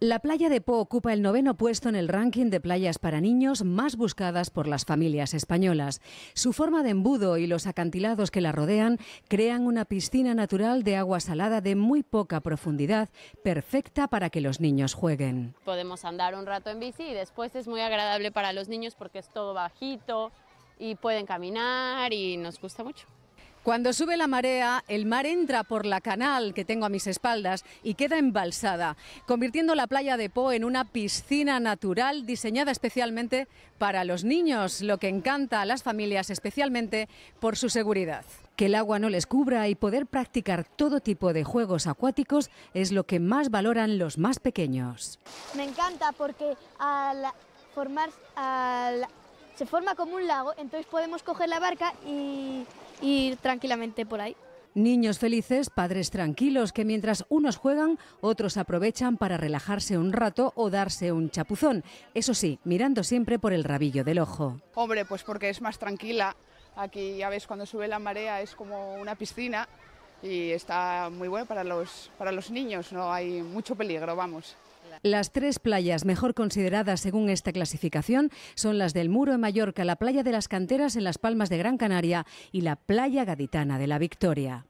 La playa de Po ocupa el noveno puesto en el ranking de playas para niños más buscadas por las familias españolas. Su forma de embudo y los acantilados que la rodean crean una piscina natural de agua salada de muy poca profundidad, perfecta para que los niños jueguen. Podemos andar un rato en bici y después es muy agradable para los niños porque es todo bajito y pueden caminar y nos gusta mucho. Cuando sube la marea, el mar entra por la canal que tengo a mis espaldas y queda embalsada, convirtiendo la playa de Po en una piscina natural diseñada especialmente para los niños, lo que encanta a las familias especialmente por su seguridad. Que el agua no les cubra y poder practicar todo tipo de juegos acuáticos es lo que más valoran los más pequeños. Me encanta porque al se forma como un lago, entonces podemos coger la barca y ir tranquilamente por ahí. Niños felices, padres tranquilos, que mientras unos juegan, otros aprovechan para relajarse un rato o darse un chapuzón. Eso sí, mirando siempre por el rabillo del ojo. Hombre, pues porque es más tranquila. Aquí ya ves cuando sube la marea es como una piscina y está muy bueno para los, para los niños, no hay mucho peligro, vamos. Las tres playas mejor consideradas según esta clasificación son las del Muro en Mallorca, la playa de las Canteras en Las Palmas de Gran Canaria y la playa gaditana de la Victoria.